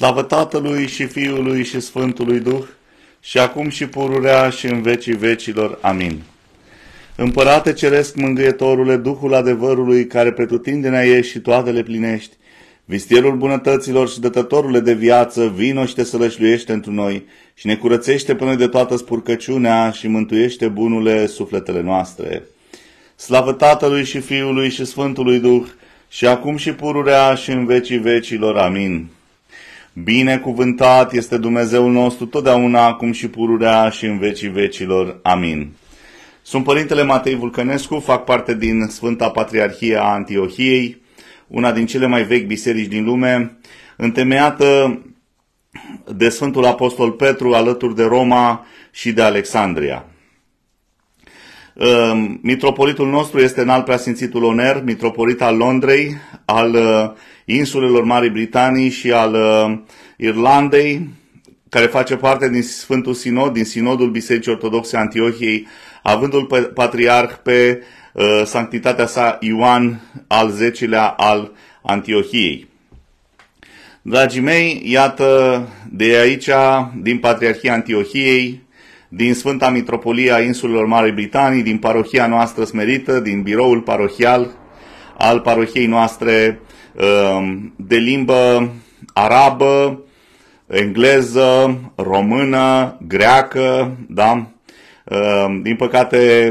Slavă Tatălui și Fiului și Sfântului Duh, și acum și pururea și în vecii vecilor. Amin. Împărate Ceresc, Mângâietorule, Duhul adevărului, care pretutindenea ești și toate le plinești, Vistierul bunătăților și dătătorule de viață, vino și te sălășluiește întru noi și ne curățește până de toată spurcăciunea și mântuiește bunule sufletele noastre. Slavă Tatălui și Fiului și Sfântului Duh, și acum și pururea și în vecii vecilor. Amin. Binecuvântat este Dumnezeul nostru totdeauna, acum și pururea și în vecii vecilor. Amin. Sunt Părintele Matei Vulcănescu, fac parte din Sfânta Patriarhie a Antiohiei, una din cele mai vechi biserici din lume, întemeiată de Sfântul Apostol Petru alături de Roma și de Alexandria. Ehm, mitropolitul nostru este în al preasfințitul oner, mitropolit al Londrei, al eh, insulelor Marii Britanii și al eh, Irlandei, care face parte din Sfântul Sinod, din Sinodul Bisericii Ortodoxe Antiohiei, avândul pe patriarh pe uh, sanctitatea sa Ioan al X-lea al Antiohiei. Dragii mei, iată de aici, din Patriarhia Antiohiei, din Sfânta Mitropolie a Insulelor Marii Britanii, din parohia noastră smerită, din biroul parohial al parohiei noastre um, de limbă arabă, engleză, română, greacă, da? Um, din păcate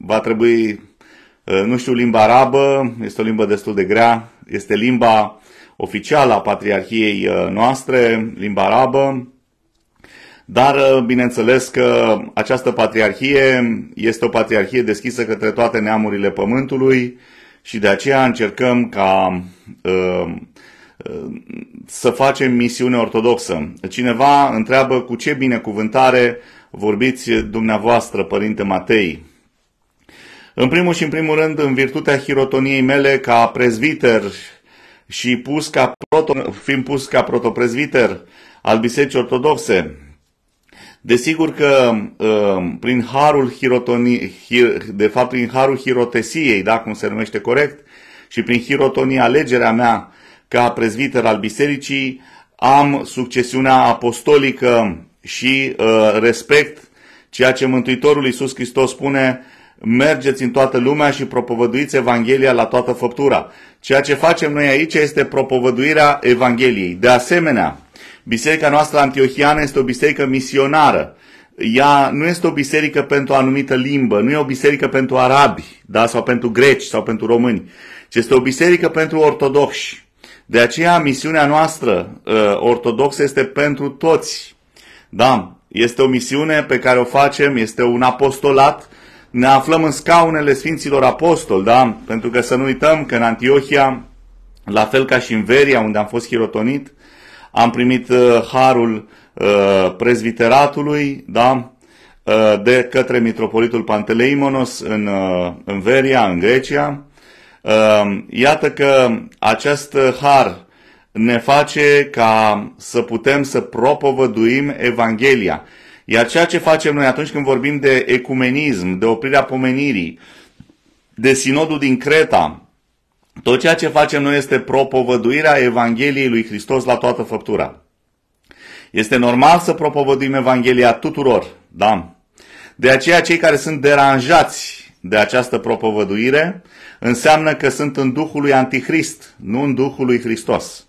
va trebui, uh, nu știu, limba arabă, este o limbă destul de grea, este limba oficială a Patriarhiei uh, noastre, limba arabă, dar, uh, bineînțeles că această patriarhie este o patriarhie deschisă către toate neamurile pământului și de aceea încercăm ca uh, uh, să facem misiune ortodoxă. Cineva întreabă cu ce binecuvântare vorbiți dumneavoastră, Părinte Matei. În primul și în primul rând, în virtutea hirotoniei mele ca prezviter și pus ca proto, fiind pus ca protoprezviter al Bisericii Ortodoxe, Desigur că um, prin harul hirotoni, de fapt prin harul hirotesiei, da, cum se numește corect, și prin hirotonie alegerea mea ca prezviter al bisericii, am succesiunea apostolică și uh, respect ceea ce Mântuitorul Iisus Hristos spune, mergeți în toată lumea și propovăduiți Evanghelia la toată făptura. Ceea ce facem noi aici este propovăduirea Evangheliei. De asemenea, Biserica noastră antiohiană este o biserică misionară. Ea nu este o biserică pentru o anumită limbă, nu e o biserică pentru arabi, da, sau pentru greci, sau pentru români, ci este o biserică pentru ortodoxi. De aceea misiunea noastră uh, ortodoxă este pentru toți. Da, este o misiune pe care o facem, este un apostolat. Ne aflăm în scaunele Sfinților Apostoli, da? Pentru că să nu uităm că în Antiohia, la fel ca și în Veria, unde am fost hirotonit, am primit uh, harul uh, prezviteratului, da? Uh, de către Mitropolitul Panteleimonos în, în Veria, în Grecia. Iată că acest har ne face ca să putem să propovăduim Evanghelia. Iar ceea ce facem noi atunci când vorbim de ecumenism, de oprirea pomenirii, de sinodul din Creta, tot ceea ce facem noi este propovăduirea Evangheliei lui Hristos la toată făptura. Este normal să propovăduim Evanghelia tuturor, da? De aceea cei care sunt deranjați de această propovăduire înseamnă că sunt în Duhul lui Antichrist, nu în Duhul lui Hristos.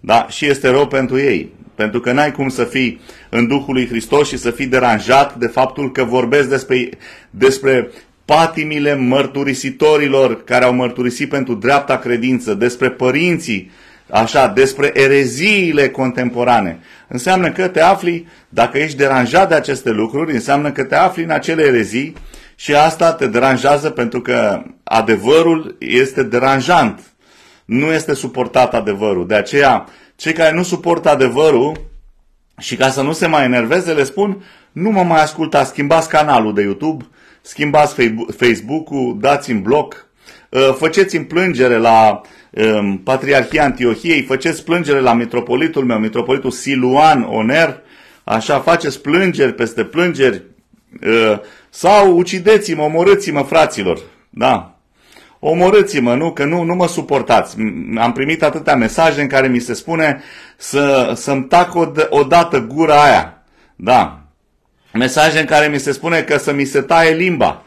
Da? Și este rău pentru ei, pentru că n-ai cum să fii în Duhul lui Hristos și să fii deranjat de faptul că vorbesc despre, despre patimile mărturisitorilor care au mărturisit pentru dreapta credință, despre părinții, așa, despre ereziile contemporane. Înseamnă că te afli, dacă ești deranjat de aceste lucruri, înseamnă că te afli în acele erezii și asta te deranjează pentru că adevărul este deranjant. Nu este suportat adevărul. De aceea, cei care nu suportă adevărul și ca să nu se mai enerveze, le spun, nu mă mai asculta, schimbați canalul de YouTube, schimbați Facebook-ul, dați în bloc, uh, făceți în plângere la um, Patriarhia Antiohiei, faceți plângere la metropolitul meu, metropolitul Siluan Oner, așa faceți plângeri peste plângeri, uh, sau ucideți-mă, omorâți-mă, fraților. Da, omorâți-mă, nu? Că nu, nu mă suportați. Am primit atâtea mesaje în care mi se spune să, să-mi tac od- odată gura aia. Da, mesaje în care mi se spune că să mi se taie limba,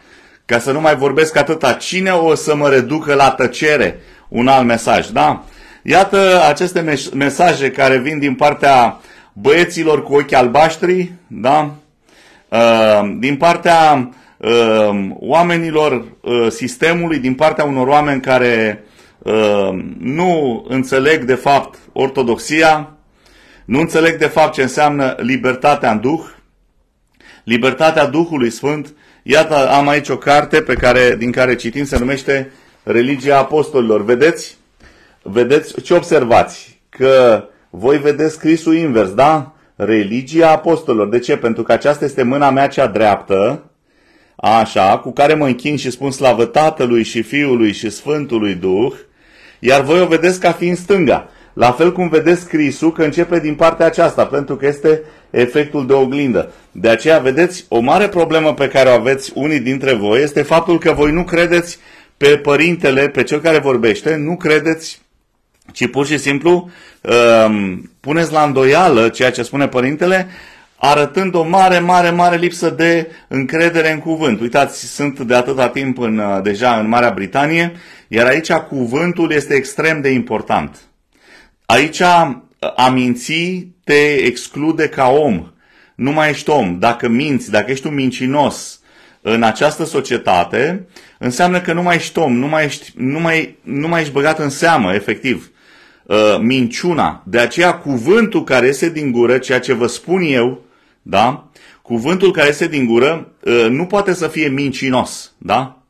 ca să nu mai vorbesc atâta. Cine o să mă reducă la tăcere? Un alt mesaj, da? Iată aceste mesaje care vin din partea băieților cu ochi albaștri, da? Uh, din partea uh, oamenilor uh, sistemului, din partea unor oameni care nu înțeleg de fapt ortodoxia, nu înțeleg de fapt ce înseamnă libertatea în duh, Libertatea Duhului Sfânt. Iată, am aici o carte pe care, din care citim, se numește Religia Apostolilor. Vedeți? Vedeți ce observați? Că voi vedeți scrisul invers, da? Religia apostolilor. De ce? Pentru că aceasta este mâna mea cea dreaptă, așa, cu care mă închin și spun slavă Tatălui și Fiului și Sfântului Duh, iar voi o vedeți ca fiind stânga. La fel cum vedeți scrisul că începe din partea aceasta, pentru că este efectul de oglindă. De aceea, vedeți, o mare problemă pe care o aveți unii dintre voi este faptul că voi nu credeți pe părintele, pe cel care vorbește, nu credeți, ci pur și simplu um, puneți la îndoială ceea ce spune părintele, arătând o mare, mare, mare lipsă de încredere în cuvânt. Uitați, sunt de atâta timp în, uh, deja în Marea Britanie, iar aici cuvântul este extrem de important. Aici a minți te exclude ca om. Nu mai ești om. Dacă minți, dacă ești un mincinos în această societate, înseamnă că nu mai ești om, nu mai ești, nu mai, nu mai ești băgat în seamă, efectiv. Uh, minciuna. De aceea cuvântul care iese din gură, ceea ce vă spun eu, da? Cuvântul care iese din gură uh, nu poate să fie mincinos, da?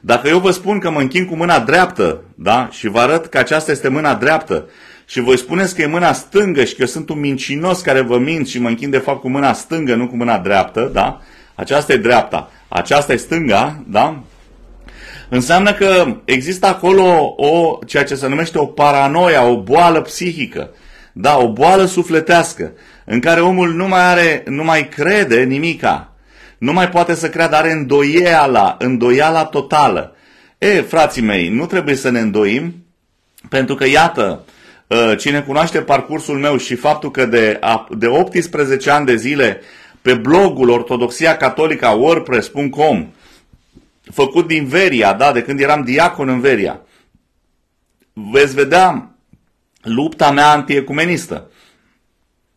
Dacă eu vă spun că mă închin cu mâna dreaptă, da? Și vă arăt că aceasta este mâna dreaptă, și voi spuneți că e mâna stângă și că eu sunt un mincinos care vă mint și mă închin de fapt cu mâna stângă, nu cu mâna dreaptă, da? Aceasta e dreapta, aceasta e stânga, da? Înseamnă că există acolo o, ceea ce se numește o paranoia, o boală psihică, da, o boală sufletească, în care omul nu mai, are, nu mai crede nimica, nu mai poate să creadă, are îndoiala, îndoiala totală. E, frații mei, nu trebuie să ne îndoim, pentru că, iată, uh, Uh, cine cunoaște parcursul meu și faptul că de, de 18 ani de zile pe blogul Ortodoxia Catolica WordPress.com, făcut din Veria, da, de când eram diacon în Veria, veți vedea lupta mea antiecumenistă.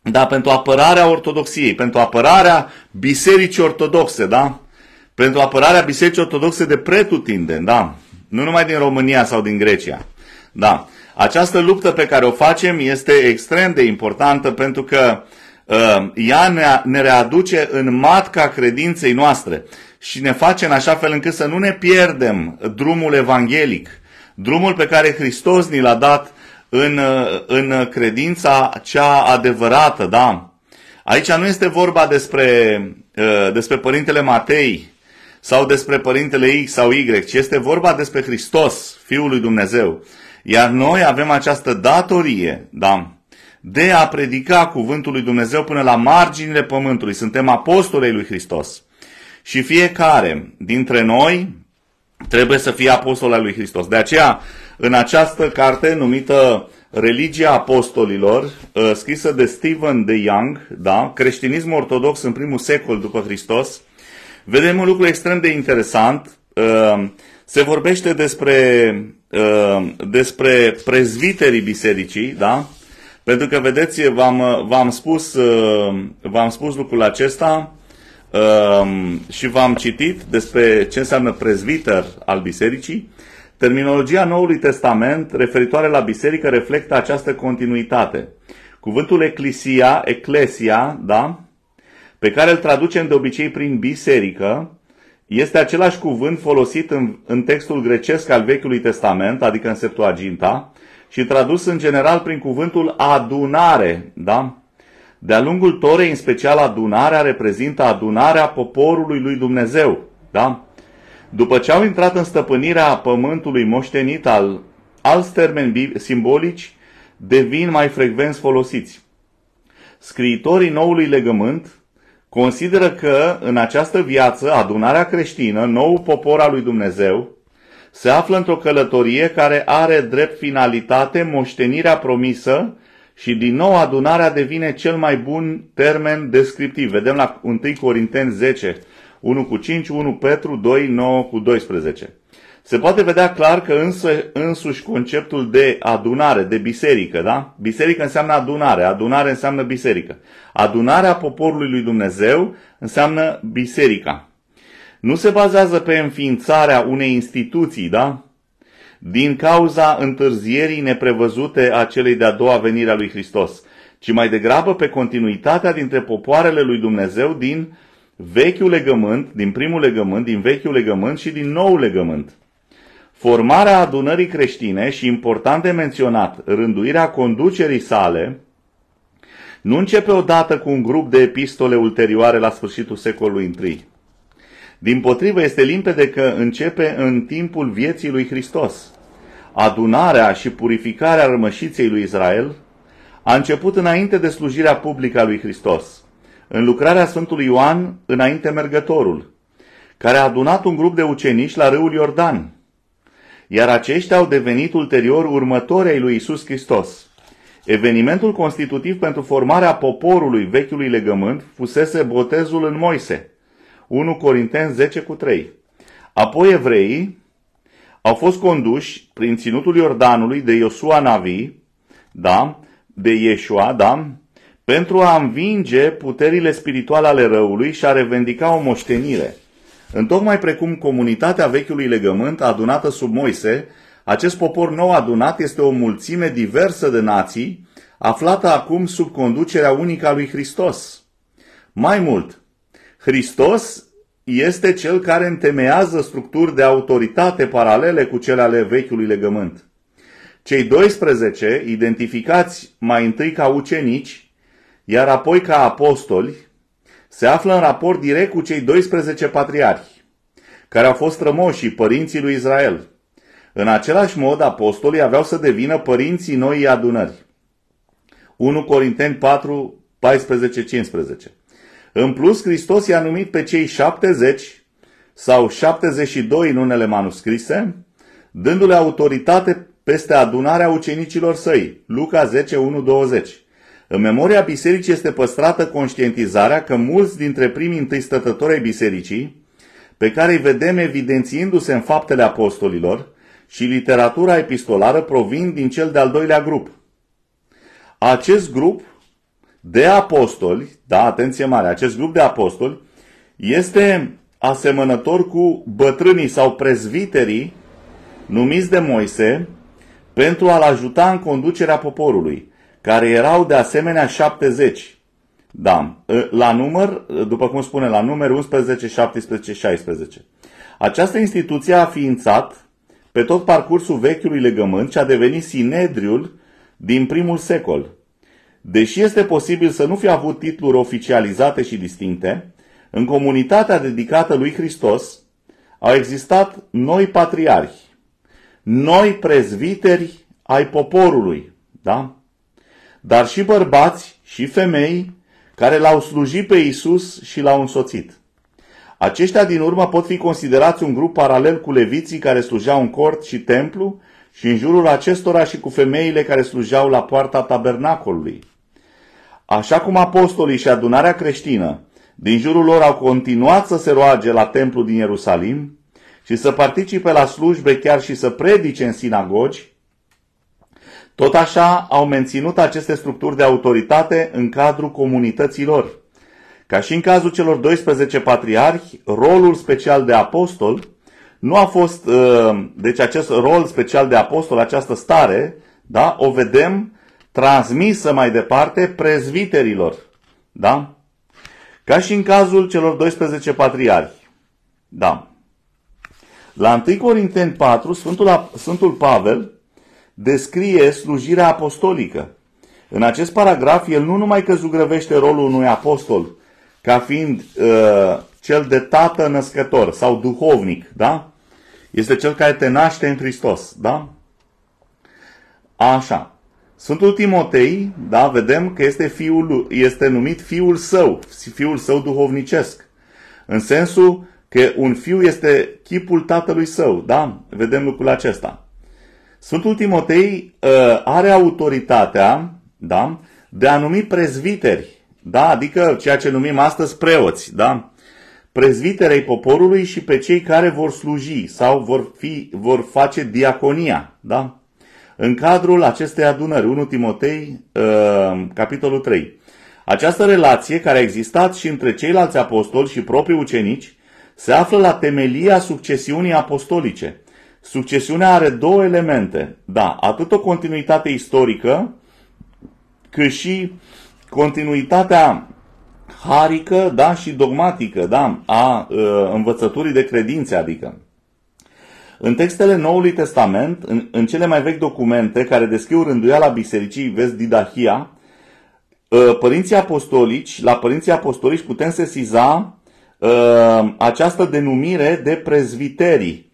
Da, pentru apărarea ortodoxiei, pentru apărarea bisericii ortodoxe, da? Pentru apărarea bisericii ortodoxe de pretutindeni, da? Nu numai din România sau din Grecia. Da. Această luptă pe care o facem este extrem de importantă pentru că uh, ea ne, ne readuce în matca credinței noastre și ne face în așa fel încât să nu ne pierdem drumul evanghelic, drumul pe care Hristos ni l-a dat în, uh, în credința cea adevărată, da? Aici nu este vorba despre, uh, despre Părintele Matei sau despre Părintele X sau Y, ci este vorba despre Hristos, Fiul lui Dumnezeu. Iar noi avem această datorie, da, de a predica cuvântul lui Dumnezeu până la marginile pământului. Suntem apostolei lui Hristos. Și fiecare dintre noi trebuie să fie apostol al lui Hristos. De aceea, în această carte numită Religia Apostolilor, ă, scrisă de Stephen de Young, da, creștinismul ortodox în primul secol după Hristos, vedem un lucru extrem de interesant. Ă, se vorbește despre Uh, despre prezviterii bisericii, da? Pentru că, vedeți, v-am, uh, v-am, spus, uh, v-am spus lucrul acesta și v-am citit despre ce înseamnă prezviter al bisericii. Terminologia Noului Testament referitoare la biserică reflectă această continuitate. Cuvântul eclisia, eclesia, da? Pe care îl traducem de obicei prin biserică, este același cuvânt folosit în, în textul grecesc al Vechiului Testament, adică în Septuaginta, și tradus în general prin cuvântul adunare. Da? De-a lungul Torei, în special adunarea, reprezintă adunarea poporului lui Dumnezeu. Da? După ce au intrat în stăpânirea pământului moștenit, al, alți termeni simbolici devin mai frecvenți folosiți. Scriitorii noului legământ consideră că în această viață adunarea creștină, nou popor al lui Dumnezeu, se află într-o călătorie care are drept finalitate moștenirea promisă și din nou adunarea devine cel mai bun termen descriptiv. Vedem la 1 Corinteni 10, 1 cu 5, 1 Petru 2, 9 cu 12. Se poate vedea clar că însă, însuși conceptul de adunare, de biserică, da? Biserică înseamnă adunare, adunare înseamnă biserică. Adunarea poporului lui Dumnezeu înseamnă biserica. Nu se bazează pe înființarea unei instituții, da? Din cauza întârzierii neprevăzute a celei de-a doua venire a lui Hristos, ci mai degrabă pe continuitatea dintre popoarele lui Dumnezeu din vechiul legământ, din primul legământ, din vechiul legământ și din nou legământ. Formarea adunării creștine și, important de menționat, rânduirea conducerii sale, nu începe odată cu un grup de epistole ulterioare la sfârșitul secolului I. Din potrivă, este limpede că începe în timpul vieții lui Hristos. Adunarea și purificarea rămășiței lui Israel a început înainte de slujirea publică a lui Hristos, în lucrarea Sfântului Ioan înainte mergătorul, care a adunat un grup de ucenici la râul Iordan, iar aceștia au devenit ulterior următorii lui Isus Hristos. Evenimentul constitutiv pentru formarea poporului vechiului legământ fusese botezul în Moise, 1 Corinten 10 cu 3. Apoi evreii au fost conduși prin ținutul Iordanului de Iosua Navi, da, de Iesua, da, pentru a învinge puterile spirituale ale răului și a revendica o moștenire tocmai precum comunitatea vechiului legământ adunată sub Moise, acest popor nou adunat este o mulțime diversă de nații, aflată acum sub conducerea unică a lui Hristos. Mai mult, Hristos este cel care întemeiază structuri de autoritate paralele cu cele ale vechiului legământ. Cei 12, identificați mai întâi ca ucenici, iar apoi ca apostoli, se află în raport direct cu cei 12 patriarhi, care au fost rămoșii părinții lui Israel. În același mod, apostolii aveau să devină părinții noii adunări. 1 Corinteni 4, 14-15 În plus, Hristos i-a numit pe cei 70 sau 72 în unele manuscrise, dându-le autoritate peste adunarea ucenicilor săi. Luca 10, 1, 20 în memoria bisericii este păstrată conștientizarea că mulți dintre primii întâi stătători ai bisericii, pe care îi vedem evidențiindu-se în faptele apostolilor, și literatura epistolară provin din cel de-al doilea grup. Acest grup de apostoli, da, atenție mare, acest grup de apostoli este asemănător cu bătrânii sau prezviterii numiți de Moise pentru a-l ajuta în conducerea poporului care erau de asemenea 70. Da, la număr, după cum spune, la număr 11, 17, 16. Această instituție a ființat pe tot parcursul vechiului legământ și a devenit sinedriul din primul secol. Deși este posibil să nu fi avut titluri oficializate și distincte, în comunitatea dedicată lui Hristos au existat noi patriarhi, noi prezviteri ai poporului, da? dar și bărbați și femei care l-au slujit pe Isus și l-au însoțit. Aceștia din urmă pot fi considerați un grup paralel cu leviții care slujeau în cort și templu și în jurul acestora și cu femeile care slujeau la poarta tabernacolului. Așa cum apostolii și adunarea creștină din jurul lor au continuat să se roage la templu din Ierusalim și să participe la slujbe chiar și să predice în sinagogi, tot așa au menținut aceste structuri de autoritate în cadrul comunităților. Ca și în cazul celor 12 patriarhi, rolul special de apostol nu a fost, ă, deci acest rol special de apostol, această stare, da, o vedem transmisă mai departe prezviterilor. Da? Ca și în cazul celor 12 patriarhi. Da. La 1 Corinteni 4, Sfântul, Sfântul Pavel descrie slujirea apostolică. În acest paragraf, el nu numai că zugrăvește rolul unui apostol ca fiind uh, cel de tată născător sau duhovnic, da? Este cel care te naște în Hristos, da? Așa. Sfântul Timotei, da, vedem că este, fiul, este numit fiul său, fiul său duhovnicesc. În sensul că un fiu este chipul tatălui său, da? Vedem lucrul acesta. Sfântul Timotei ă, are autoritatea da, de a numi prezviteri, da, adică ceea ce numim astăzi preoți, da, prezviterei poporului și pe cei care vor sluji sau vor, fi, vor face diaconia. Da? În cadrul acestei adunări, 1 Timotei, uh, capitolul 3. Această relație care a existat și între ceilalți apostoli și proprii ucenici se află la temelia succesiunii apostolice, Succesiunea are două elemente. Da, atât o continuitate istorică, cât și continuitatea harică, da, și dogmatică, da, a uh, învățăturii de credință, adică. În textele Noului Testament, în, în cele mai vechi documente care descriu rânduiala bisericii, vezi Didahia, uh, părinții apostolici, la părinții apostolici putem sesiza uh, această denumire de prezviterii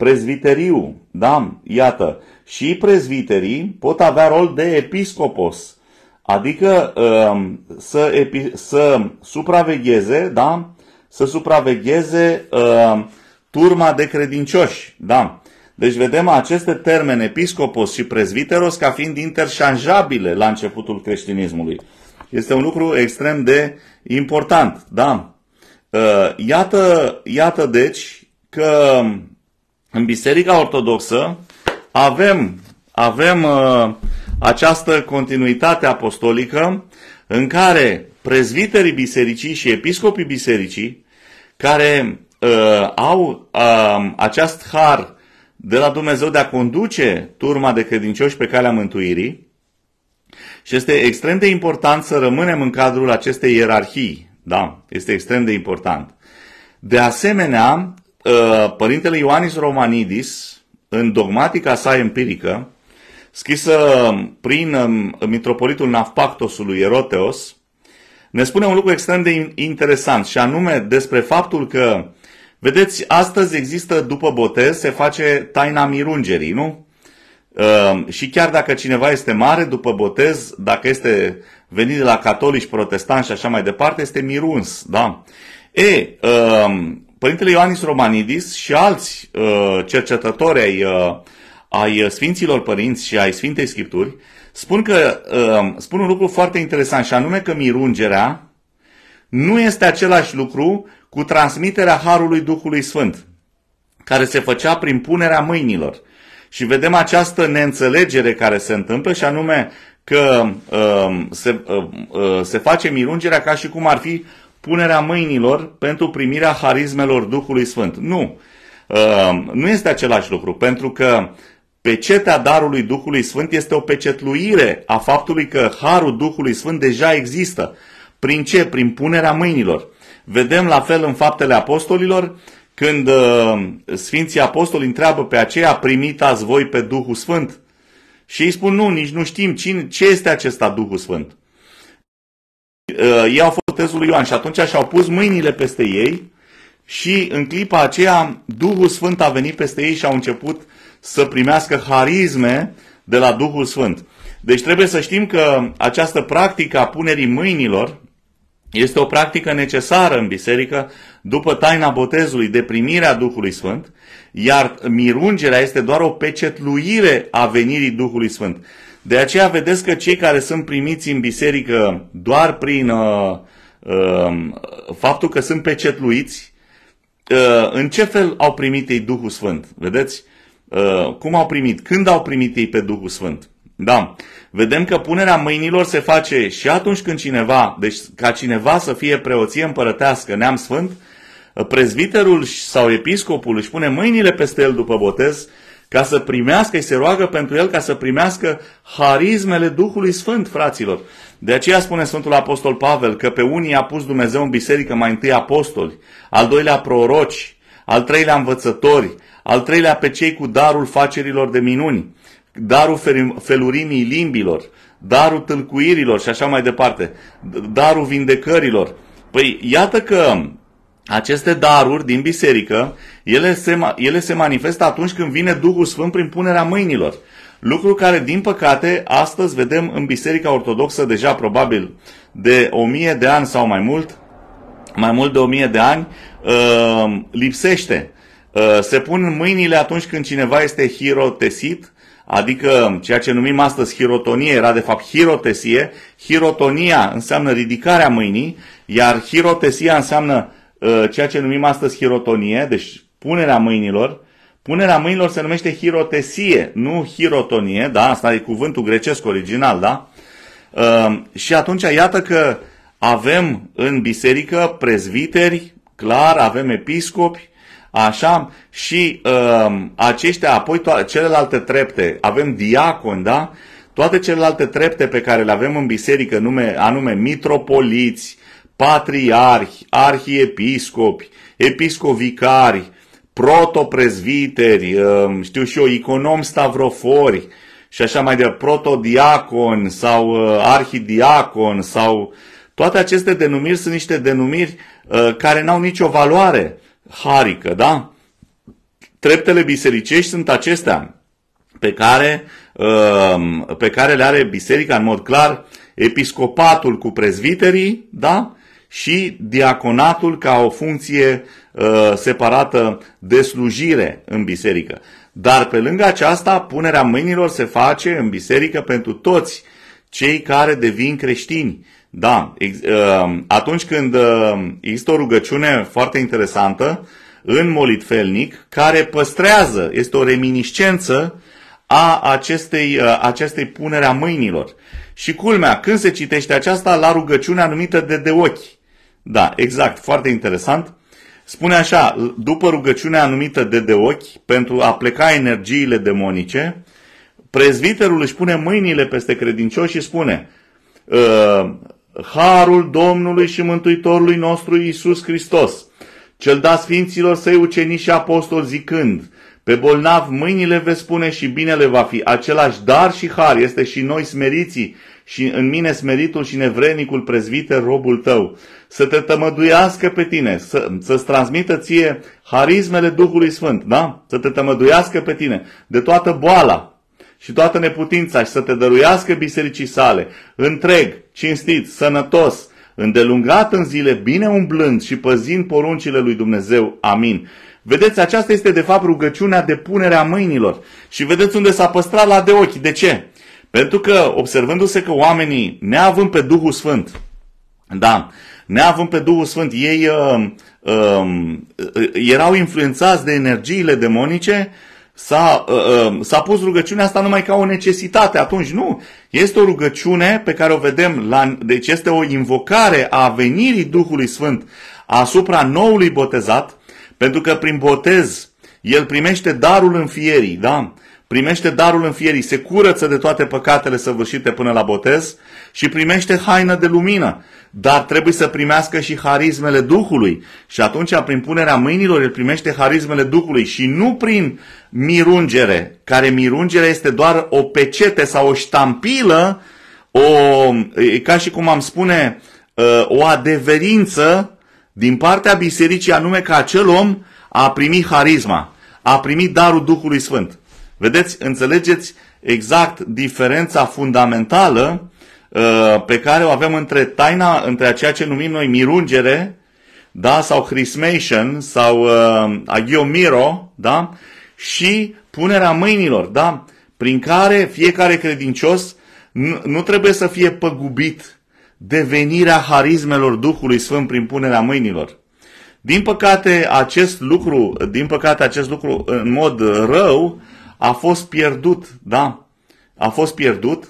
prezviteriu, da, iată, și prezviterii pot avea rol de episcopos, adică um, să, epi, să supravegheze, da, să supravegheze uh, turma de credincioși, da. Deci vedem aceste termeni episcopos și prezviteros ca fiind interșanjabile la începutul creștinismului. Este un lucru extrem de important, da. Uh, iată, iată deci că în Biserica Ortodoxă avem, avem uh, această continuitate apostolică în care prezviterii bisericii și episcopii bisericii, care uh, au uh, acest har de la Dumnezeu de a conduce turma de credincioși pe calea mântuirii, și este extrem de important să rămânem în cadrul acestei ierarhii. Da, este extrem de important. De asemenea, Uh, Părintele Ioanis Romanidis, în dogmatica sa empirică, scrisă prin um, mitropolitul Nafpactosului Eroteos, ne spune un lucru extrem de interesant și anume despre faptul că, vedeți, astăzi există după botez, se face taina mirungerii, nu? Uh, și chiar dacă cineva este mare după botez, dacă este venit de la catolici, protestanți și așa mai departe, este miruns, da? E, um, Părintele Ioanis Romanidis și alți uh, cercetători ai, uh, ai Sfinților Părinți și ai Sfintei Scripturi spun, că, uh, spun un lucru foarte interesant și anume că mirungerea nu este același lucru cu transmiterea Harului Duhului Sfânt, care se făcea prin punerea mâinilor. Și vedem această neînțelegere care se întâmplă și anume că uh, se, uh, uh, se face mirungerea ca și cum ar fi punerea mâinilor pentru primirea harismelor Duhului Sfânt. Nu, ehm, nu este același lucru, pentru că pecetea darului Duhului Sfânt este o pecetluire a faptului că harul Duhului Sfânt deja există. Prin ce? Prin punerea mâinilor. Vedem la fel în faptele apostolilor, când uh, Sfinții Apostoli întreabă pe aceea, primit ați voi pe Duhul Sfânt? Și ei spun, nu, nici nu știm cine, ce este acesta Duhul Sfânt. Uh, ei au botezul lui Ioan. Și atunci și-au pus mâinile peste ei și în clipa aceea Duhul Sfânt a venit peste ei și au început să primească harisme de la Duhul Sfânt. Deci trebuie să știm că această practică a punerii mâinilor este o practică necesară în biserică după taina botezului de primirea Duhului Sfânt, iar mirungerea este doar o pecetluire a venirii Duhului Sfânt. De aceea vedeți că cei care sunt primiți în biserică doar prin uh, Ehm, faptul că sunt pecetluiți, ehm, în ce fel au primit ei Duhul Sfânt? Vedeți? Ehm, cum au primit? Când au primit ei pe Duhul Sfânt? Da. Vedem că punerea mâinilor se face și atunci când cineva, deci ca cineva să fie preoție împărătească, neam sfânt, prezbiterul sau episcopul își pune mâinile peste el după botez ca să primească, îi se roagă pentru el ca să primească harismele Duhului Sfânt, fraților. De aceea spune Sfântul Apostol Pavel că pe unii a pus Dumnezeu în biserică mai întâi apostoli, al doilea proroci, al treilea învățători, al treilea pe cei cu darul facerilor de minuni, darul felurimii limbilor, darul tâlcuirilor și așa mai departe, darul vindecărilor. Păi iată că aceste daruri din biserică ele se, ele se manifestă atunci când vine Duhul Sfânt prin punerea mâinilor. Lucru care, din păcate, astăzi vedem în Biserica Ortodoxă deja probabil de o mie de ani sau mai mult, mai mult de o mie de ani, uh, lipsește. Uh, se pun în mâinile atunci când cineva este hirotesit, adică ceea ce numim astăzi hirotonie era de fapt hirotesie. Hirotonia înseamnă ridicarea mâinii, iar hirotesia înseamnă uh, ceea ce numim astăzi hirotonie, deci punerea mâinilor, punerea mâinilor se numește hirotesie, nu hirotonie, da, asta e cuvântul grecesc original, da? Uh, și atunci iată că avem în biserică prezviteri, clar, avem episcopi, așa, și uh, aceștia, apoi to- celelalte trepte, avem diaconi, da? Toate celelalte trepte pe care le avem în biserică, nume, anume mitropoliți, patriarhi, arhiepiscopi, episcovicari, protoprezviteri, um, știu și eu, iconom stavrofori și așa mai departe, protodiacon sau uh, arhidiacon sau toate aceste denumiri sunt niște denumiri uh, care n-au nicio valoare harică, da? Treptele bisericești sunt acestea pe care, um, pe care le are biserica în mod clar episcopatul cu prezviterii, da? și diaconatul ca o funcție uh, separată de slujire în biserică. Dar pe lângă aceasta, punerea mâinilor se face în biserică pentru toți cei care devin creștini. Da, uh, atunci când uh, există o rugăciune foarte interesantă în molitfelnic, care păstrează, este o reminiscență a acestei, acestei punerea a mâinilor. Și culmea, când se citește aceasta la rugăciunea numită de de ochi. Da, exact, foarte interesant. Spune așa, după rugăciunea anumită de de ochi, pentru a pleca energiile demonice, prezviterul își pune mâinile peste credincioși și spune ă, Harul Domnului și Mântuitorului nostru Iisus Hristos, cel da sfinților săi ucenici și apostoli zicând, pe bolnav mâinile veți spune și binele va fi. Același dar și har este și noi smeriții și în mine smeritul și nevrenicul prezvite robul tău, să te tămăduiască pe tine, să, să-ți transmită ție harismele Duhului Sfânt, da? Să te tămăduiască pe tine de toată boala și toată neputința și să te dăruiască bisericii sale, întreg, cinstit, sănătos, îndelungat în zile, bine umblând și păzind poruncile lui Dumnezeu. Amin. Vedeți, aceasta este de fapt rugăciunea de punerea mâinilor. Și vedeți unde s-a păstrat la de ochi. De ce? Pentru că, observându-se că oamenii, neavând pe Duhul Sfânt, da, neavând pe Duhul Sfânt, ei uh, um, uh, erau influențați de energiile demonice, s-a, uh, uh, s-a pus rugăciunea asta numai ca o necesitate atunci. Nu, este o rugăciune pe care o vedem, la, deci este o invocare a venirii Duhului Sfânt asupra noului botezat, pentru că prin botez el primește darul înfierii, da? primește darul înfierii, se curăță de toate păcatele săvârșite până la botez și primește haină de lumină, dar trebuie să primească și harismele Duhului. Și atunci, prin punerea mâinilor, el primește harismele Duhului și nu prin mirungere, care mirungere este doar o pecete sau o ștampilă, o, ca și cum am spune, o adeverință din partea bisericii, anume că acel om a primit harisma, a primit darul Duhului Sfânt. Vedeți, înțelegeți exact diferența fundamentală uh, pe care o avem între taina, între ceea ce numim noi mirungere, da, sau chrismation, sau uh, agiomiro, da, și punerea mâinilor, da, prin care fiecare credincios nu, nu trebuie să fie păgubit devenirea harismelor Duhului Sfânt prin punerea mâinilor. Din păcate, acest lucru, din păcate, acest lucru în mod rău a fost pierdut, da? A fost pierdut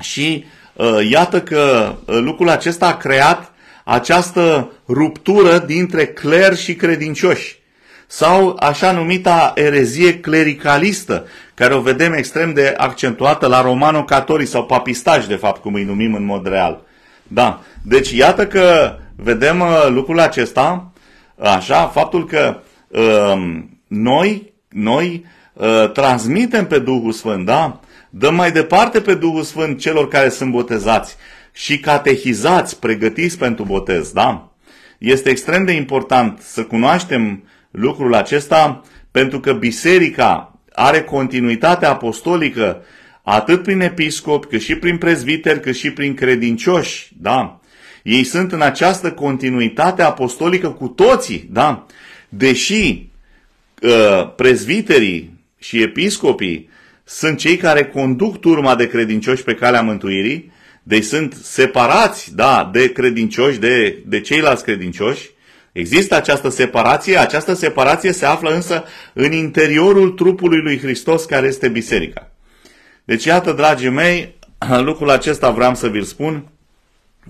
și uh, iată că uh, lucrul acesta a creat această ruptură dintre cler și credincioși sau așa numita erezie clericalistă, care o vedem extrem de accentuată la romano-catolici sau papistași, de fapt, cum îi numim în mod real. Da, deci iată că vedem uh, lucrul acesta, așa, faptul că uh, noi, noi Ă, transmitem pe Duhul Sfânt, da? Dăm mai departe pe Duhul Sfânt celor care sunt botezați și catehizați, pregătiți pentru botez, da? Este extrem de important să cunoaștem lucrul acesta pentru că biserica are continuitate apostolică atât prin episcop, cât și prin prezviter, cât și prin credincioși, da? Ei sunt în această continuitate apostolică cu toții, da? Deși uh, ă, prezviterii, și episcopii sunt cei care conduc turma de credincioși pe calea mântuirii, deci sunt separați, da, de credincioși, de, de ceilalți credincioși. Există această separație, această separație se află însă în interiorul trupului lui Hristos care este biserica. Deci iată, dragii mei, lucrul acesta vreau să vi-l spun,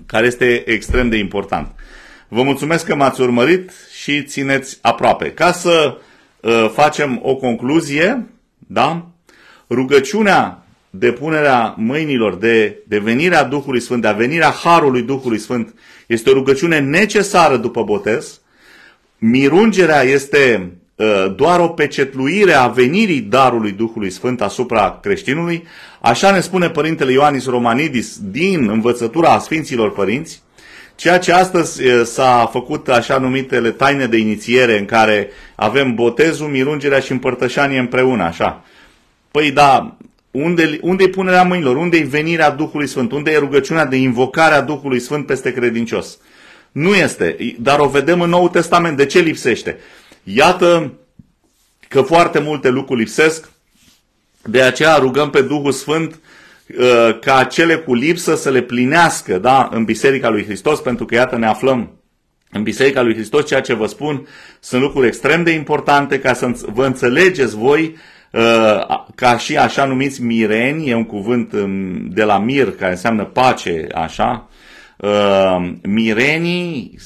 care este extrem de important. Vă mulțumesc că m-ați urmărit și țineți aproape. Ca să Ă, facem o concluzie, da? Rugăciunea de punerea mâinilor, de devenirea Duhului Sfânt, de a venirea Harului Duhului Sfânt, este o rugăciune necesară după botez. Mirungerea este ă, doar o pecetluire a venirii darului Duhului Sfânt asupra creștinului. Așa ne spune Părintele Ioanis Romanidis din învățătura a Sfinților Părinți. Ceea ce astăzi s-a făcut așa numitele taine de inițiere în care avem botezul, mirungerea și împărtășanie împreună, așa. Păi da, unde, unde-i punerea mâinilor? Unde-i venirea Duhului Sfânt? Unde e rugăciunea de invocare a Duhului Sfânt peste credincios? Nu este, dar o vedem în Noul Testament. De ce lipsește? Iată că foarte multe lucruri lipsesc, de aceea rugăm pe Duhul Sfânt Uh, ca cele cu lipsă să le plinească da, în Biserica lui Hristos, pentru că iată ne aflăm în Biserica lui Hristos, ceea ce vă spun sunt lucruri extrem de importante ca să vă înțelegeți voi uh, ca și așa numiți mireni, e un cuvânt um, de la mir care înseamnă pace, așa, uh, mirenii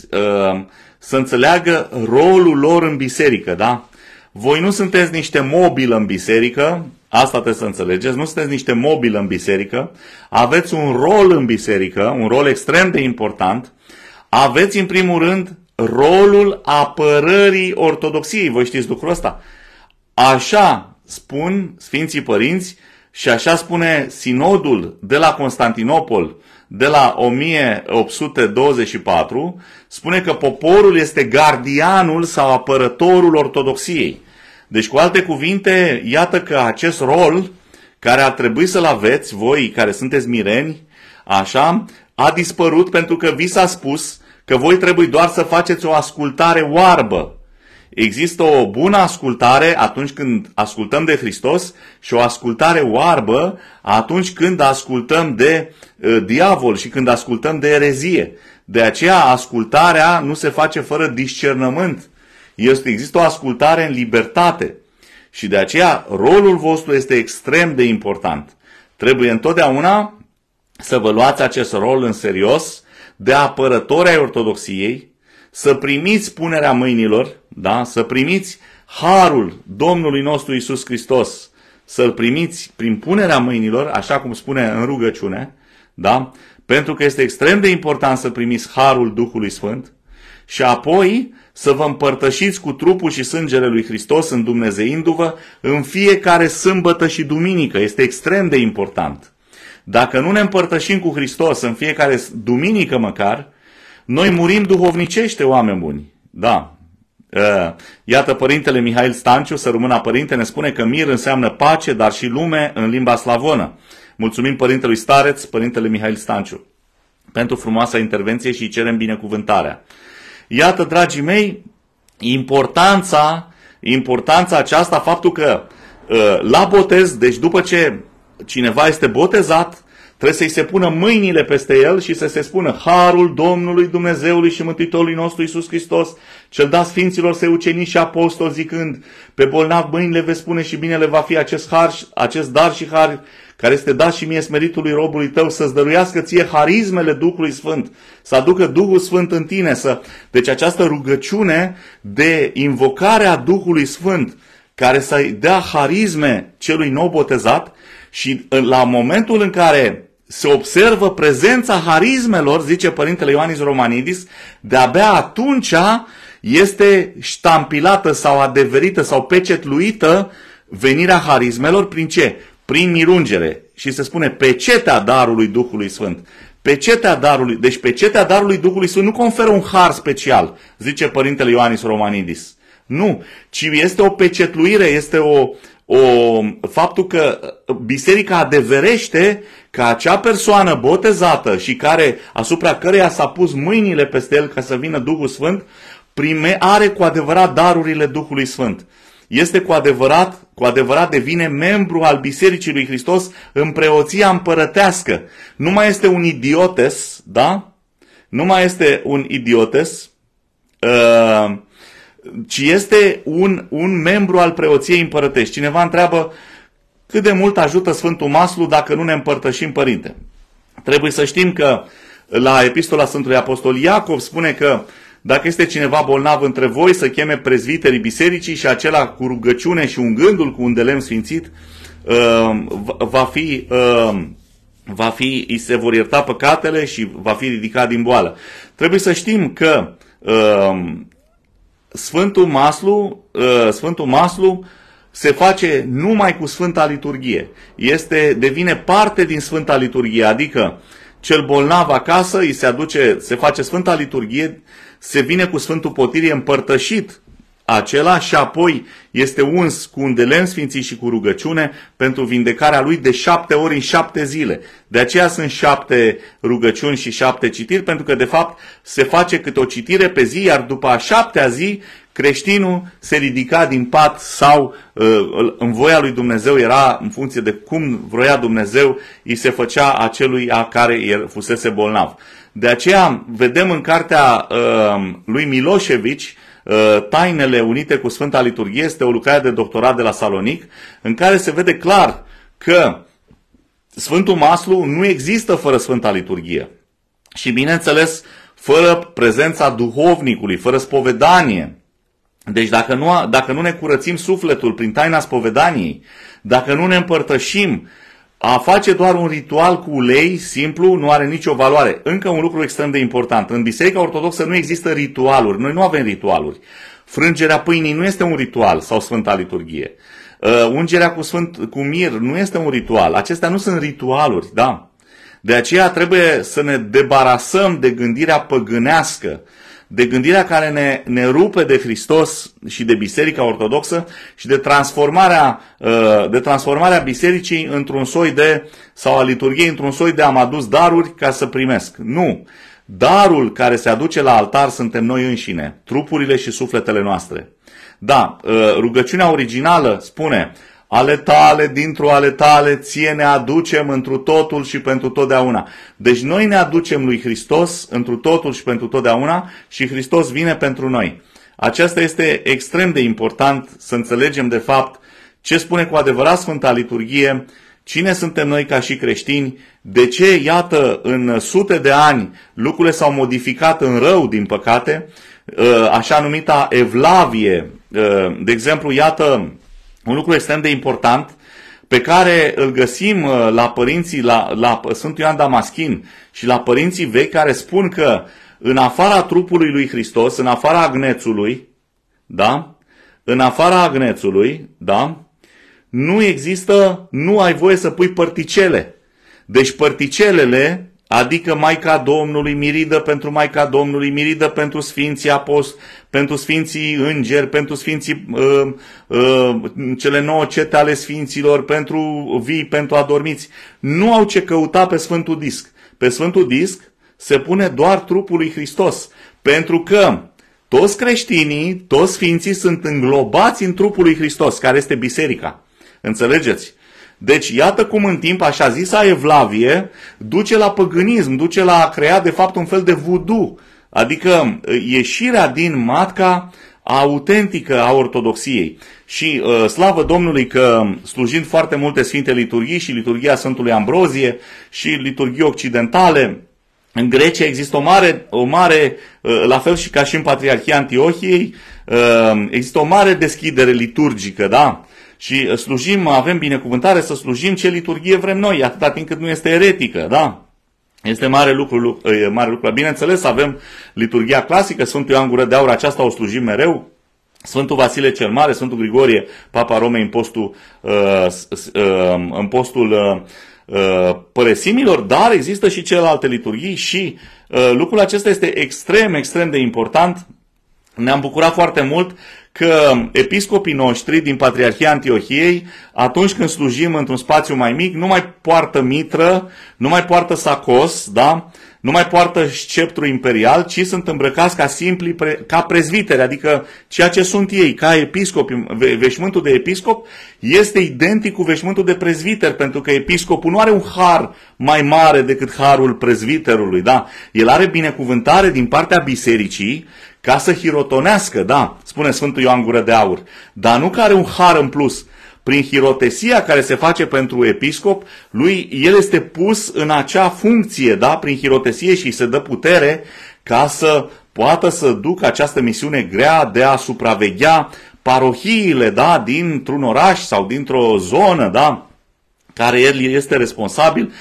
să înțeleagă rolul lor în biserică, da? Voi nu sunteți niște mobilă în biserică, Asta trebuie să înțelegeți. Nu sunteți niște mobilă în biserică. Aveți un rol în biserică, un rol extrem de important. Aveți, în primul rând, rolul apărării ortodoxiei. Voi știți lucrul ăsta. Așa spun Sfinții Părinți și așa spune Sinodul de la Constantinopol de la 1824, spune că poporul este gardianul sau apărătorul ortodoxiei. Deci, cu alte cuvinte, iată că acest rol care ar trebui să-l aveți voi care sunteți mireni, așa, a dispărut pentru că vi s-a spus că voi trebuie doar să faceți o ascultare oarbă. Există o bună ascultare atunci când ascultăm de Hristos și o ascultare oarbă atunci când ascultăm de ă, diavol și când ascultăm de erezie. De aceea ascultarea nu se face fără discernământ este, există o ascultare în libertate. Și de aceea rolul vostru este extrem de important. Trebuie întotdeauna să vă luați acest rol în serios de apărători ai Ortodoxiei, să primiți punerea mâinilor, da? să primiți harul Domnului nostru Isus Hristos, să-l primiți prin punerea mâinilor, așa cum spune în rugăciune, da? pentru că este extrem de important să primiți harul Duhului Sfânt, și apoi să vă împărtășiți cu trupul și sângele lui Hristos în Dumnezeindu-vă în fiecare sâmbătă și duminică. Este extrem de important. Dacă nu ne împărtășim cu Hristos în fiecare duminică măcar, noi murim duhovnicește, oameni buni. Da. Uh, iată, părintele Mihail Stanciu, să rămână părinte, ne spune că mir înseamnă pace, dar și lume în limba slavonă. Mulțumim părintelui Stareț, părintele Mihail Stanciu, pentru frumoasa intervenție și cerem binecuvântarea. Iată, dragii mei, importanța, importanța aceasta, faptul că ă, la botez, deci după ce cineva este botezat, trebuie să-i se pună mâinile peste el și să se spună Harul Domnului Dumnezeului și Mântuitorului nostru Isus Hristos, cel dat Sfinților se ucenici și apostoli zicând, pe bolnav mâinile veți spune și binele va fi acest, har, acest dar și har care este dat și mie smeritului robului tău, să-ți dăruiască ție harizmele Duhului Sfânt, să aducă Duhul Sfânt în tine. Să... Deci această rugăciune de invocare a Duhului Sfânt, care să-i dea harizme celui nou botezat și la momentul în care se observă prezența harizmelor, zice Părintele Ioanis Romanidis, de-abia atunci este ștampilată sau adeverită sau pecetluită venirea harismelor prin ce? prin mirungere și se spune pecetea darului Duhului Sfânt. Pecetea darului, deci pecetea darului Duhului Sfânt nu conferă un har special, zice Părintele Ioanis Romanidis. Nu, ci este o pecetluire, este o, o, faptul că biserica adeverește că acea persoană botezată și care, asupra căreia s-a pus mâinile peste el ca să vină Duhul Sfânt, prime, are cu adevărat darurile Duhului Sfânt este cu adevărat, cu adevărat devine membru al Bisericii lui Hristos în preoția împărătească. Nu mai este un idiotes, da? Nu mai este un idiotes, uh, ci este un, un membru al preoției împărătești. Cineva întreabă cât de mult ajută Sfântul Maslu dacă nu ne împărtășim părinte. Trebuie să știm că la Epistola Sfântului Apostol Iacov spune că uh, dacă este cineva bolnav între voi, să cheme prezviterii bisericii și acela cu rugăciune și gândul cu un delem sfințit uh, va fi, uh, va fi, îi se vor ierta păcatele și va fi ridicat din boală. Trebuie să știm că uh, Sfântul Maslu, Sfântul Maslu se face numai cu Sfânta Liturghie. Este, devine parte din Sfânta Liturghie, adică uh, cel bolnav acasă, îi se aduce, se face Sfânta Liturghie, se vine cu Sfântul Potirie împărtășit acela și apoi este uns cu un delen sfinții și cu rugăciune pentru vindecarea lui de șapte ori în șapte zile. De aceea sunt șapte rugăciuni și șapte citiri, pentru că de fapt se face câte o citire pe zi, iar după a șaptea zi creștinul se ridica din pat sau uh, în voia lui Dumnezeu era în funcție de cum vroia Dumnezeu, îi se făcea acelui a care fusese bolnav. De aceea vedem în cartea uh, lui Miloșevici uh, Tainele unite cu Sfânta Liturghie este o lucrare de doctorat de la Salonic, în care se vede clar că Sfântul Maslu nu există fără Sfânta Liturghie. Și bineînțeles, fără prezența duhovnicului, fără spovedanie, deci dacă nu, dacă nu ne curățim sufletul prin taina spovedaniei, dacă nu ne împărtășim, a face doar un ritual cu ulei simplu nu are nicio valoare. Încă un lucru extrem de important. În Biserica Ortodoxă nu există ritualuri. Noi nu avem ritualuri. Frângerea pâinii nu este un ritual sau Sfânta Liturghie. Uh, ungerea cu, sfânt, cu mir nu este un ritual. Acestea nu sunt ritualuri, da. De aceea trebuie să ne debarasăm de gândirea păgânească de gândirea care ne, ne rupe de Hristos și de Biserica Ortodoxă și de transformarea, uh, de transformarea Bisericii într-un soi de, sau a liturgiei într-un soi de am adus daruri ca să primesc. Nu! Darul care se aduce la altar suntem noi înșine, trupurile și sufletele noastre. Da, uh, rugăciunea originală spune, ale tale, dintr-o ale tale, ție ne aducem întru totul și pentru totdeauna. Deci noi ne aducem lui Hristos întru totul și pentru totdeauna și Hristos vine pentru noi. Aceasta este extrem de important să înțelegem de fapt ce spune cu adevărat Sfânta Liturghie, cine suntem noi ca și creștini, de ce, iată, în sute de ani lucrurile s-au modificat în rău, din păcate, ă, așa numita evlavie, ă, de exemplu, iată, un lucru extrem de important pe care îl găsim uh, la părinții, la, la Sfântul Ioan Damaschin și la părinții vechi care spun că în afara trupului lui Hristos, în afara agnețului, da? În afara agnețului, da? Nu există, nu ai voie să pui părticele. Deci părticelele adică Maica Domnului Miridă pentru Maica Domnului, Miridă pentru Sfinții Apost, pentru Sfinții Îngeri, pentru Sfinții uh, uh, cele nouă cete ale Sfinților, pentru vii, pentru adormiți. Nu au ce căuta pe Sfântul Disc. Pe Sfântul Disc se pune doar trupul lui Hristos, pentru că toți creștinii, toți sfinții sunt înglobați în trupul lui Hristos, care este biserica. Înțelegeți? Deci iată cum în timp așa zisa Evlavie duce la păgânism, duce la a crea de fapt un fel de vudu, adică ă, ieșirea din matca autentică a ortodoxiei. Și uh, slavă Domnului că slujind foarte multe sfinte liturghii și liturgia Sfântului Ambrozie și liturghii occidentale, în Grecia există o mare, o mare, ă, la fel și ca și în Patriarhia Antiohiei, există o mare deschidere liturgică, da? și uh, slujim, avem binecuvântare să slujim ce liturghie vrem noi, atâta timp cât nu este eretică, da? Este mare lucru, uh, mare lucru. Bineînțeles, avem liturgia clasică, Sfântul Ioan Gură de Aur, aceasta o slujim mereu, Sfântul Vasile cel Mare, Sfântul Grigorie, Papa Romei în postul, uh, în postul părăsimilor, dar există și celelalte liturghii și lucrul acesta este extrem, extrem de important. Ne-am bucurat foarte mult că episcopii noștri din Patriarhia Antiohiei, atunci când slujim într-un spațiu mai mic, nu mai poartă mitră, nu mai poartă sacos, da? nu mai poartă sceptru imperial, ci sunt îmbrăcați ca simpli, pre, ca prezvitere, adică ceea ce sunt ei, ca episcop, veșmântul de episcop este identic cu veșmântul de prezviter, pentru că episcopul nu are un har mai mare decât harul prezviterului, da? El are binecuvântare din partea bisericii ca să hirotonească, da, spune Sfântul Ioan Gură de Aur, dar nu care un har în plus. Prin hirotesia care se face pentru episcop, lui el este pus în acea funcție, da, prin hirotesie și se dă putere ca să poată să ducă această misiune grea de a supraveghea parohiile, da, dintr-un oraș sau dintr-o zonă, da, care el este responsabil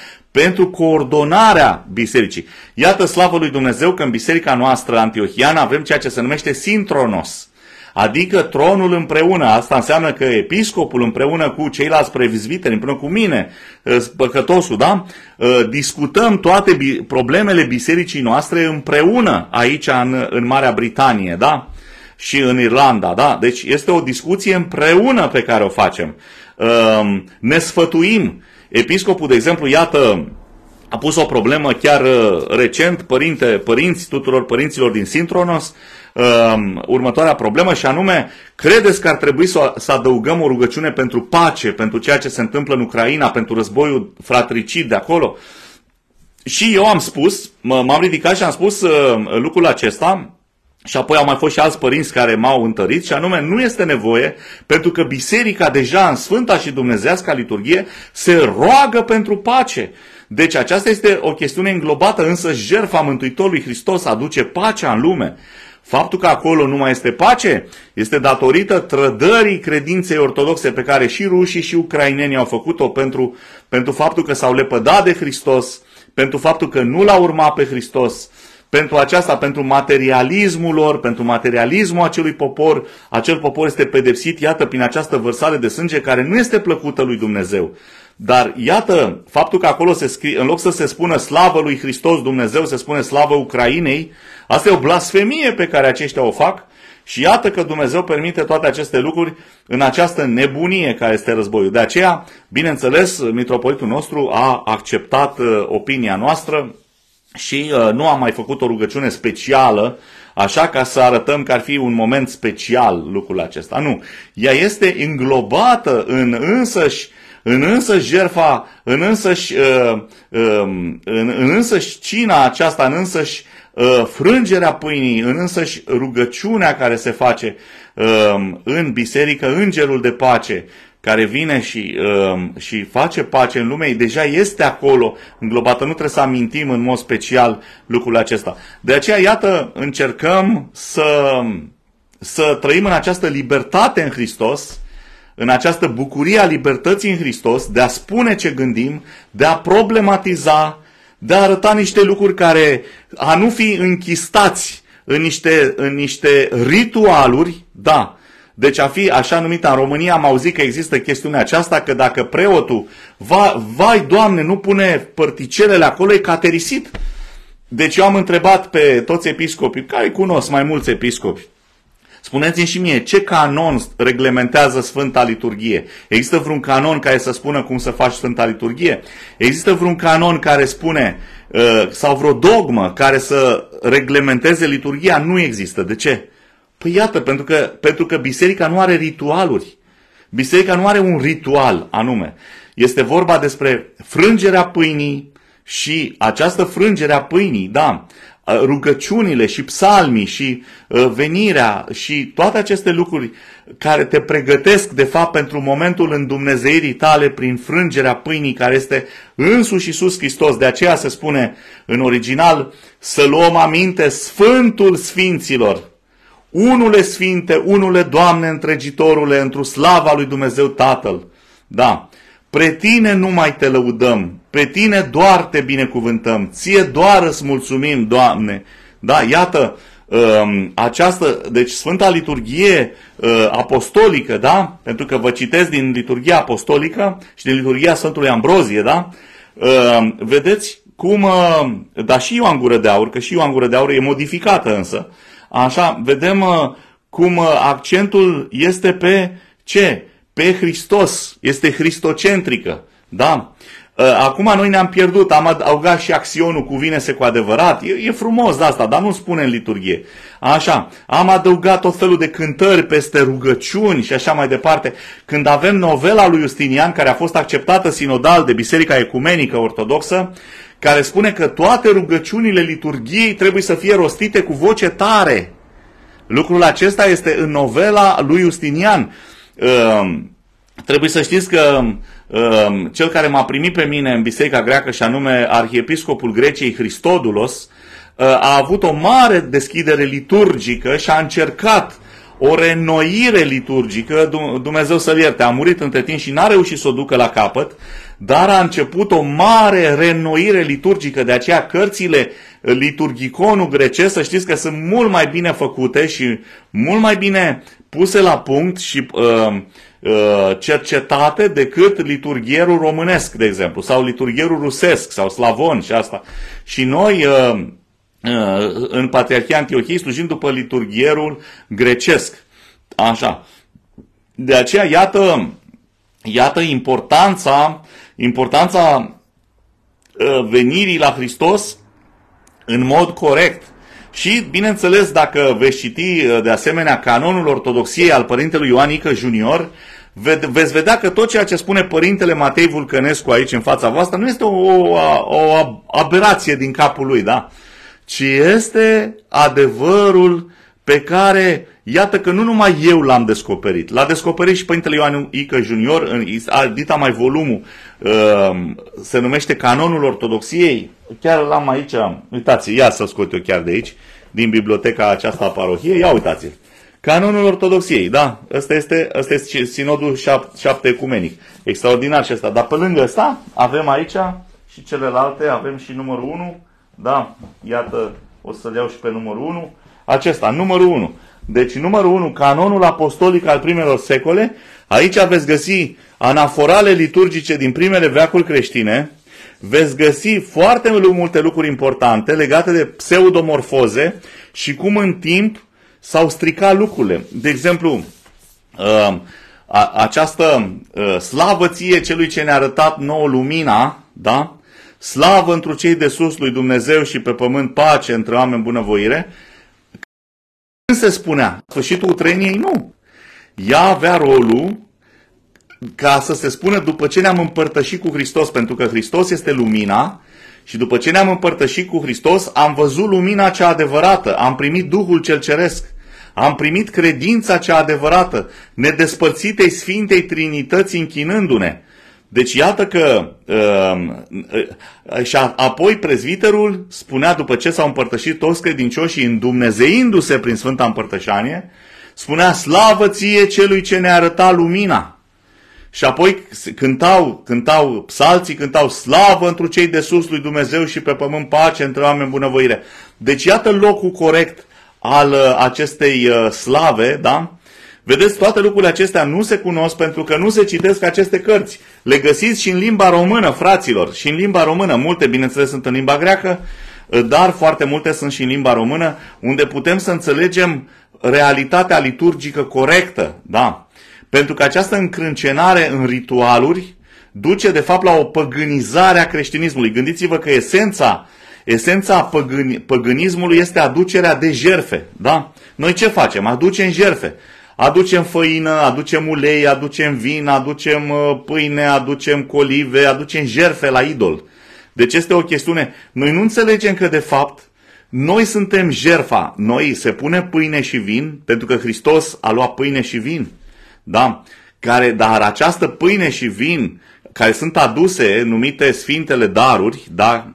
pentru coordonarea bisericii. Iată slavă lui Dumnezeu că în biserica noastră antiohiană avem ceea ce se numește sintronos, adică tronul împreună. Asta înseamnă că episcopul împreună cu ceilalți previzbiteri, împreună cu mine, eh, păcătosul, da? Eh, discutăm toate problemele bisericii noastre împreună aici în, în Marea Britanie, da? și în Irlanda, da? Deci este o discuție împreună pe care o facem. Eh, ne sfătuim, Episcopul, de exemplu, iată, a pus o problemă chiar uh, recent, părinte, părinți, tuturor părinților din Sintronos, um, următoarea problemă și anume, credeți că ar trebui să, să adăugăm o rugăciune pentru pace, pentru ceea ce se întâmplă în Ucraina, pentru războiul fratricid de acolo? Și eu am spus, m-am ridicat și am spus uh, lucrul acesta, și apoi au mai fost și alți părinți care m-au întărit și anume nu este nevoie pentru că biserica deja în Sfânta și Dumnezească liturghie se roagă pentru pace. Deci aceasta este o chestiune înglobată, însă jertfa Mântuitorului Hristos aduce pacea în lume. Faptul că acolo nu mai este pace este datorită trădării credinței ortodoxe pe care și rușii și ucrainenii au făcut-o pentru, pentru faptul că s-au lepădat de Hristos, pentru faptul că nu l-au urmat pe Hristos, pentru aceasta, pentru materialismul lor, pentru materialismul acelui popor. Acel popor este pedepsit, iată, prin această vărsare de sânge care nu este plăcută lui Dumnezeu. Dar iată, faptul că acolo se scrie, în loc să se spună slavă lui Hristos Dumnezeu, se spune slavă Ucrainei, asta e o blasfemie pe care aceștia o fac. Și iată că Dumnezeu permite toate aceste lucruri în această nebunie care este războiul. De aceea, bineînțeles, mitropolitul nostru a acceptat uh, opinia noastră, și uh, nu am mai făcut o rugăciune specială, așa ca să arătăm că ar fi un moment special lucrul acesta. Nu, ea este înglobată în însăși în însăși jerfa, în însăși, uh, uh, în, în însăși cina aceasta, în însăși uh, frângerea pâinii, în însăși rugăciunea care se face um, în biserică, îngerul de pace, care vine și, um, și face pace în lume, deja este acolo înglobată. Nu trebuie să amintim în mod special lucrul acesta. De aceea, iată, încercăm să, să trăim în această libertate în Hristos, în această bucurie a libertății în Hristos, de a spune ce gândim, de a problematiza, de a arăta niște lucruri care a nu fi închistați în niște, în niște ritualuri, da, deci a fi așa numită în România, am auzit că există chestiunea aceasta, că dacă preotul, va, vai Doamne, nu pune părticelele acolo, e caterisit. Deci eu am întrebat pe toți episcopii, care cunosc mai mulți episcopi, Spuneți-mi și mie, ce canon reglementează Sfânta Liturghie? Există vreun canon care să spună cum să faci Sfânta Liturghie? Există vreun canon care spune, uh, sau vreo dogmă care să reglementeze liturghia? Nu există. De ce? Păi iată, pentru că, pentru că biserica nu are ritualuri. Biserica nu are un ritual anume. Este vorba despre frângerea pâinii și această frângere a pâinii, da, rugăciunile și psalmii și venirea și toate aceste lucruri care te pregătesc de fapt pentru momentul îndumnezeirii tale prin frângerea pâinii care este însuși Iisus Hristos. De aceea se spune în original să luăm aminte Sfântul Sfinților. Unule Sfinte, unule Doamne întregitorule, întru slava lui Dumnezeu Tatăl. Da, pre tine nu mai te lăudăm, pre tine doar te binecuvântăm, ție doar îți mulțumim, Doamne. Da, iată, um, această, deci Sfânta Liturghie uh, Apostolică, da? Pentru că vă citesc din Liturghia Apostolică și din Liturghia Sfântului Ambrozie, da? Um, vedeți cum, uh, dar și Ioan Gură de Aur, că și Ioan Gură de Aur e modificată însă, Așa, vedem uh, cum uh, accentul este pe ce? Pe Hristos. Este Hristocentrică. Da? Uh, acum noi ne-am pierdut, am adăugat și axionul vine se cu adevărat. E, e frumos asta, dar nu spune în liturghie. Așa, am adăugat tot felul de cântări peste rugăciuni și așa mai departe. Când avem novela lui Justinian, care a fost acceptată sinodal de Biserica Ecumenică Ortodoxă, care spune că toate rugăciunile liturgiei trebuie să fie rostite cu voce tare. Lucrul acesta este în novela lui Justinian. Ehm, trebuie să știți că ehm, cel care m-a primit pe mine în Biserica Greacă, și anume Arhiepiscopul Greciei Hristodulos, ehm, a avut o mare deschidere liturgică și a încercat o renoire liturgică, Dumnezeu să-l ierte, a murit între timp și n-a reușit să o ducă la capăt, dar a început o mare renoire liturgică, de aceea cărțile eh, liturgiconul grecesc, să știți că sunt mult mai bine făcute și mult mai bine puse la punct și uh, uh, cercetate decât liturghierul românesc, de exemplu, sau liturghierul rusesc sau slavon și asta. Și noi... Uh, în Patriarhia Antiohiei, slujind după liturghierul grecesc. Așa. De aceea, iată, iată importanța, importanța ă, venirii la Hristos în mod corect. Și, bineînțeles, dacă veți citi ă, de asemenea canonul ortodoxiei al Părintelui Ioanică Junior, veți vedea că tot ceea ce spune Părintele Matei Vulcănescu aici în fața voastră nu este o, o, o aberație din capul lui, da? Uh, ci este adevărul pe care, iată că nu numai eu l-am descoperit, l-a descoperit și Părintele Ioan Ică Junior în Dita mai volumul, um, se numește Canonul Ortodoxiei, chiar l-am aici, uitați, ia să scot eu chiar de aici, din biblioteca aceasta a parohiei, ia uitați-l. Canonul Ortodoxiei, da, ăsta este, ăsta este sinodul șap, șapte ecumenic. Extraordinar și ăsta. Dar pe lângă ăsta avem aici și celelalte, avem și numărul 1, da? Iată, o să-l iau și pe numărul 1. Acesta, numărul 1. Deci numărul 1, canonul apostolic al primelor secole, aici veți găsi anaforale liturgice din primele veacuri creștine, veți găsi foarte multe lucruri importante legate de pseudomorfoze și cum în timp s-au stricat lucrurile. De exemplu, uh, această uh, slavăție celui ce ne-a arătat nouă lumina, da? slavă întru cei de sus lui Dumnezeu și pe pământ pace între oameni bunăvoire, când se spunea, sfârșitul utreniei, nu. Ea avea rolul ca să se spună după ce ne-am împărtășit cu Hristos, pentru că Hristos este lumina și după ce ne-am împărtășit cu Hristos, am văzut lumina cea adevărată, am primit Duhul cel Ceresc, am primit credința cea adevărată, nedespărțitei Sfintei Trinități închinându-ne. Deci iată că um, uh, și a, apoi prezviterul spunea după ce s-au împărtășit toți credincioșii dumnezeindu se prin Sfânta Împărtășanie, spunea slavă ție celui ce ne arăta lumina. Și apoi cântau, cântau psalții, cântau slavă întru cei de sus lui Dumnezeu și pe pământ pace între oameni bunăvoire. Deci iată locul corect al uh, acestei uh, slave, da? Vedeți, toate lucrurile acestea nu se cunosc pentru că nu se citesc aceste cărți. Le găsiți și în limba română, fraților, și în limba română. Multe, bineînțeles, sunt în limba greacă, dar foarte multe sunt și în limba română, unde putem să înțelegem realitatea liturgică corectă. Da? Pentru că această încrâncenare în ritualuri duce, de fapt, la o păgânizare a creștinismului. Gândiți-vă că esența Esența păgânismului este aducerea de jerfe. Da? Noi ce facem? Aducem jerfe. Aducem făină, aducem ulei, aducem vin, aducem uh, pâine, aducem colive, aducem jerfe la idol. Deci este o chestiune. Noi nu înțelegem că de fapt noi suntem jerfa. Noi se pune pâine și vin pentru că Hristos a luat pâine și vin. Da? Care, dar această pâine și vin care sunt aduse, numite Sfintele Daruri, da?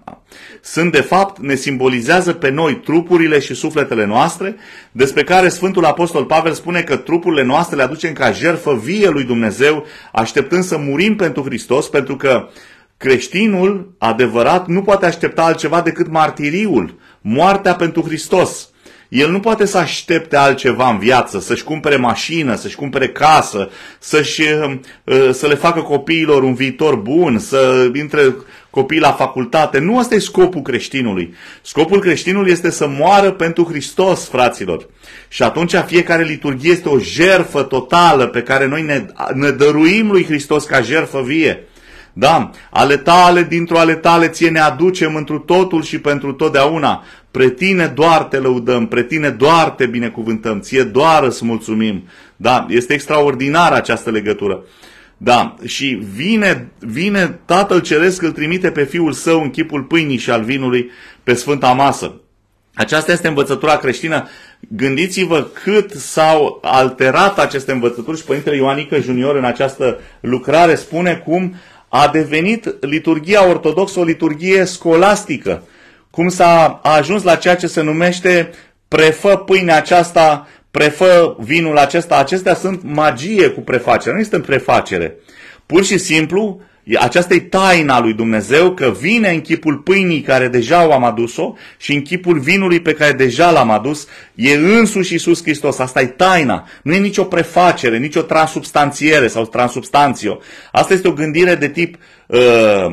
sunt de fapt, ne simbolizează pe noi trupurile și sufletele noastre, despre care Sfântul Apostol Pavel spune că trupurile noastre le aducem ca jerfă vie lui Dumnezeu, așteptând să murim pentru Hristos, pentru că creștinul adevărat nu poate aștepta altceva decât martiriul, moartea pentru Hristos. El nu poate să aștepte altceva în viață, să-și cumpere mașină, să-și cumpere casă, să-și, uh, să le facă copiilor un viitor bun, să intre copii la facultate. Nu ăsta e scopul creștinului. Scopul creștinului este să moară pentru Hristos, fraților. Și atunci fiecare liturghie este o jerfă totală pe care noi ne, ne dăruim lui Hristos ca jerfă vie. Da, ale tale, dintr-o ale tale, ție ne aducem întru totul și pentru totdeauna. Pre tine doar te lăudăm, pre tine doar te binecuvântăm, ție doar îți mulțumim. Da, este extraordinară această legătură. Da, și vine, vine Tatăl Ceresc, îl trimite pe Fiul Său în chipul pâinii și al vinului pe Sfânta Masă. Aceasta este învățătura creștină. Gândiți-vă cât s-au alterat aceste învățături și Părintele Ioanică Junior în această lucrare spune cum a devenit liturgia ortodoxă o liturgie scolastică, cum s-a ajuns la ceea ce se numește prefă pâinea aceasta prefă vinul acesta, acestea sunt magie cu prefacere, nu este în prefacere. Pur și simplu, aceasta e taina lui Dumnezeu că vine în chipul pâinii care deja o am adus-o și în chipul vinului pe care deja l-am adus, e însuși Iisus Hristos. Asta e taina. Nu e nicio prefacere, nicio transubstanțiere sau transubstanțio. Asta este o gândire de tip uh, uh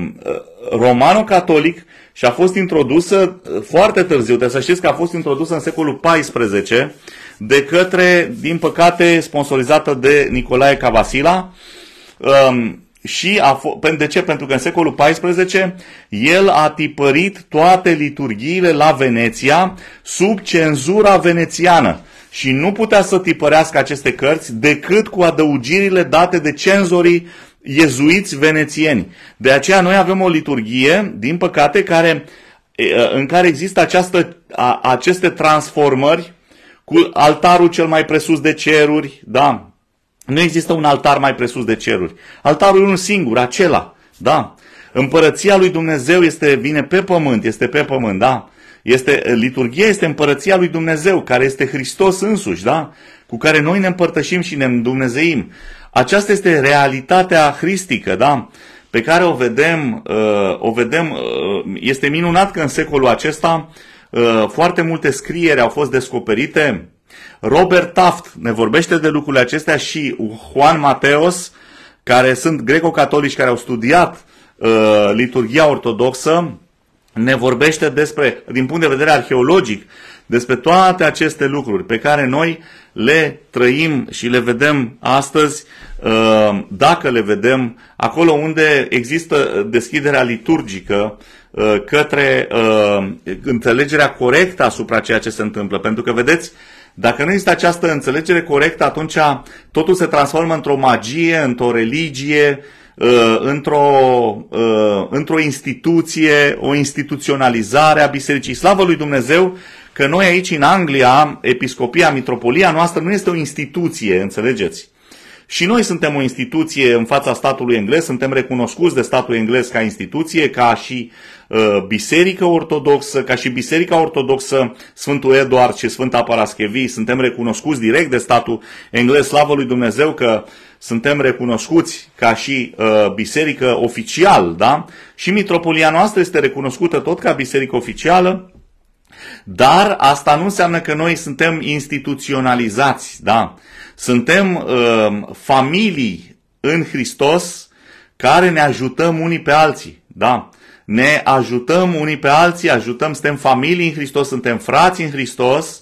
romano-catolic și a fost introdusă uh, foarte târziu. Trebuie să știți că a fost introdusă în secolul XIV de către, din păcate, sponsorizată de Nicolae Cavasila. Um, și a f- de ce? Pentru că în secolul XIV el a tipărit toate liturghiile la Veneția sub cenzura venețiană și nu putea să tipărească aceste cărți decât cu adăugirile date de cenzorii iezuiți venețieni. De aceea noi avem o liturghie, din păcate, care, în care există această, a, aceste transformări cu altarul cel mai presus de ceruri, da, nu există un altar mai presus de ceruri. Altarul e unul singur, acela, da. Împărăția lui Dumnezeu este, vine pe pământ, este pe pământ, da. Este, liturghia este împărăția lui Dumnezeu, care este Hristos însuși, da? Cu care noi ne împărtășim și ne îndumnezeim. Aceasta este realitatea hristică, da? Pe care o vedem, uh, o vedem, uh, este minunat că în secolul acesta Uh, foarte multe scrieri au fost descoperite. Robert Taft ne vorbește de lucrurile acestea și Juan Mateos, care sunt greco-catolici care au studiat uh, liturgia ortodoxă, ne vorbește despre, din punct de vedere arheologic, despre toate aceste lucruri pe care noi le trăim și le vedem astăzi, uh, dacă le vedem acolo unde există deschiderea liturgică Uh, către uh, înțelegerea corectă asupra ceea ce se întâmplă. Pentru că, vedeți, dacă nu există această înțelegere corectă, atunci totul se transformă într-o magie, într-o religie, uh, într-o, uh, într-o instituție, o instituționalizare a bisericii. Slavă lui Dumnezeu că noi aici în Anglia, episcopia, mitropolia noastră nu este o instituție, înțelegeți? Și noi suntem o instituție în fața statului englez, suntem recunoscuți de statul englez ca instituție, ca și uh, biserică ortodoxă, ca și biserica ortodoxă Sfântul Eduard și Sfânta Paraschevii, suntem recunoscuți direct de statul englez, slavă lui Dumnezeu că suntem recunoscuți ca și uh, biserică oficial, da? Și mitropolia noastră este recunoscută tot ca biserică oficială, dar asta nu înseamnă că noi suntem instituționalizați, da? Suntem uh, familii în Hristos care ne ajutăm unii pe alții. Da? Ne ajutăm unii pe alții, ajutăm, suntem familii în Hristos, suntem frați în Hristos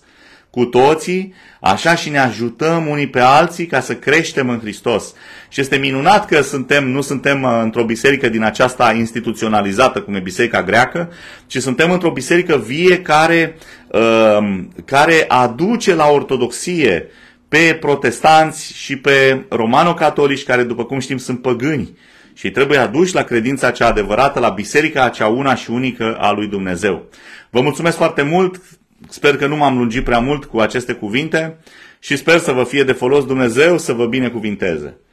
cu toții, așa și ne ajutăm unii pe alții ca să creștem în Hristos. Și este minunat că suntem, nu suntem uh, într-o biserică din aceasta instituționalizată, cum e biserica greacă, ci suntem într-o biserică vie care, uh, care aduce la ortodoxie pe protestanți și pe romano-catolici, care, după cum știm, sunt păgâni și trebuie aduși la credința cea adevărată, la biserica cea una și unică a lui Dumnezeu. Vă mulțumesc foarte mult, sper că nu m-am lungit prea mult cu aceste cuvinte și sper să vă fie de folos Dumnezeu să vă binecuvinteze.